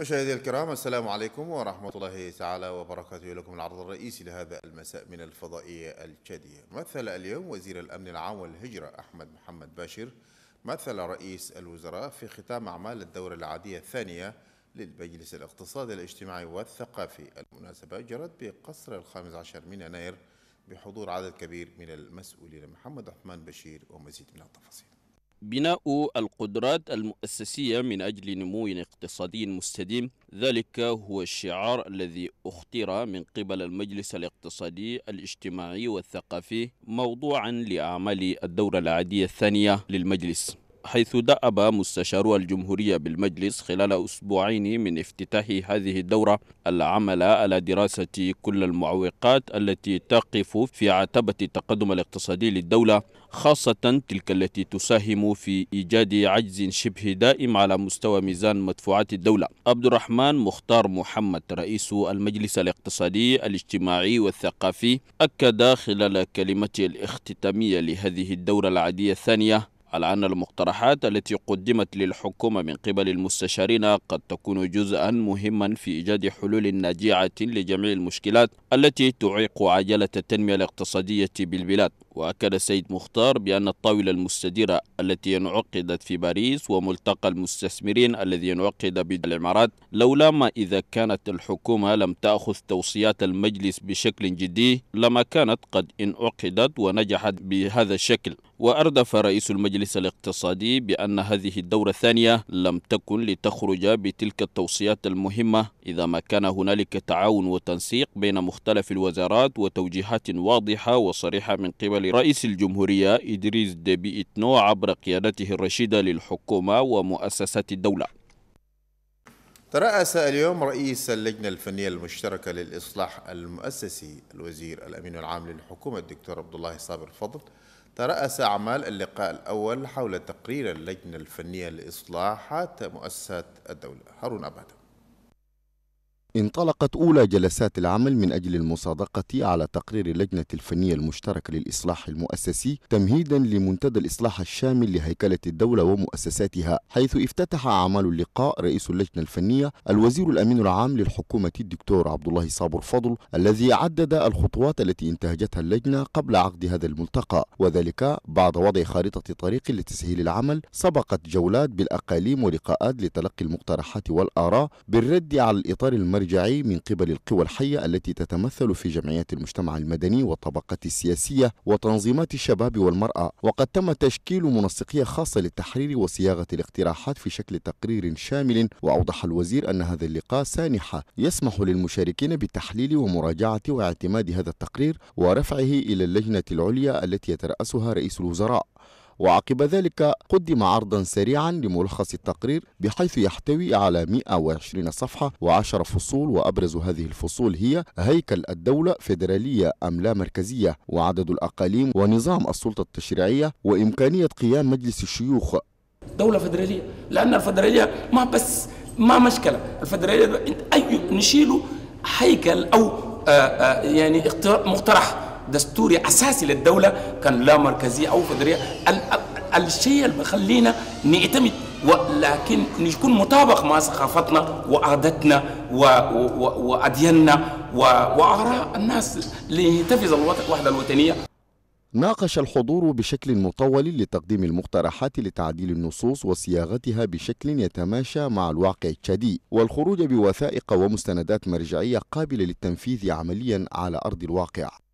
مشاهدي الكرام السلام عليكم ورحمة الله تعالى وبركاته لكم العرض الرئيسي لهذا المساء من الفضائية الجدية مثل اليوم وزير الأمن العام والهجرة أحمد محمد باشر مثل رئيس الوزراء في ختام أعمال الدورة العادية الثانية للمجلس الاقتصادي الاجتماعي والثقافي المناسبة جرت بقصر الخامس عشر من يناير بحضور عدد كبير من المسؤولين محمد عثمان بشير ومزيد من التفاصيل بناء القدرات المؤسسية من أجل نمو اقتصادي مستديم ذلك هو الشعار الذي اختير من قبل المجلس الاقتصادي الاجتماعي والثقافي موضوعا لأعمال الدورة العادية الثانية للمجلس حيث دأب مستشار الجمهورية بالمجلس خلال أسبوعين من افتتاح هذه الدورة العمل على دراسة كل المعوقات التي تقف في عتبة التقدم الاقتصادي للدولة خاصة تلك التي تساهم في إيجاد عجز شبه دائم على مستوى ميزان مدفوعات الدولة عبد الرحمن مختار محمد رئيس المجلس الاقتصادي الاجتماعي والثقافي أكد خلال كلمته الاختتامية لهذه الدورة العادية الثانية على أن المقترحات التي قدمت للحكومة من قبل المستشارين قد تكون جزءا مهما في إيجاد حلول ناجعة لجميع المشكلات التي تعيق عجلة التنمية الاقتصادية بالبلاد وأكد السيد مختار بأن الطاولة المستديرة التي انعقدت في باريس وملتقى المستثمرين الذي انعقد بالإمارات لولا ما إذا كانت الحكومة لم تأخذ توصيات المجلس بشكل جدي لما كانت قد انعقدت ونجحت بهذا الشكل وأردف رئيس المجلس الاقتصادي بأن هذه الدورة الثانية لم تكن لتخرج بتلك التوصيات المهمة إذا ما كان هنالك تعاون وتنسيق بين مختلف الوزارات وتوجيهات واضحة وصريحة من قبل لرئيس الجمهورية إدريس ديبي إتنو عبر قيادته الرشيدة للحكومة ومؤسسات الدولة ترأس اليوم رئيس اللجنة الفنية المشتركة للإصلاح المؤسسي الوزير الأمين العام للحكومة الدكتور عبد الله صابر فضل ترأس أعمال اللقاء الأول حول تقرير اللجنة الفنية لإصلاحات مؤسسات الدولة هارون أبادم انطلقت أولى جلسات العمل من أجل المصادقة على تقرير اللجنة الفنية المشتركة للإصلاح المؤسسي تمهيدا لمنتدى الإصلاح الشامل لهيكلة الدولة ومؤسساتها حيث افتتح أعمال اللقاء رئيس اللجنة الفنية الوزير الأمين العام للحكومة الدكتور عبد الله صابر فضل الذي عدد الخطوات التي انتهجتها اللجنة قبل عقد هذا الملتقى وذلك بعد وضع خارطة طريق لتسهيل العمل سبقت جولات بالأقاليم ولقاءات لتلقي المقترحات والآراء بالرد على الإطار المرئي المرجعي من قبل القوى الحية التي تتمثل في جمعيات المجتمع المدني والطبقات السياسية وتنظيمات الشباب والمرأة وقد تم تشكيل منسقية خاصة للتحرير وصياغة الاقتراحات في شكل تقرير شامل وأوضح الوزير أن هذا اللقاء سانحة يسمح للمشاركين بتحليل ومراجعة واعتماد هذا التقرير ورفعه إلى اللجنة العليا التي يترأسها رئيس الوزراء وعقب ذلك قدم عرضا سريعا لملخص التقرير بحيث يحتوي على 120 صفحة و10 فصول وأبرز هذه الفصول هي هيكل الدولة فيدرالية أم لا مركزية وعدد الأقاليم ونظام السلطة التشريعية وإمكانية قيام مجلس الشيوخ دولة فدرالية لأن الفدرالية ما بس ما مشكلة الفدرالية أي نشيله هيكل أو آه، آه، يعني مقترح دستوري اساسي للدوله كان لا مركزيه او فدراليه الشيء اللي بخلينا نعتمد ولكن نكون مطابق مع ثقافتنا وعاداتنا وادياننا واراء الناس ليحتفظ الوحده الوطنيه ناقش الحضور بشكل مطول لتقديم المقترحات لتعديل النصوص وصياغتها بشكل يتماشى مع الواقع التشادي والخروج بوثائق ومستندات مرجعية قابلة للتنفيذ عمليا على أرض الواقع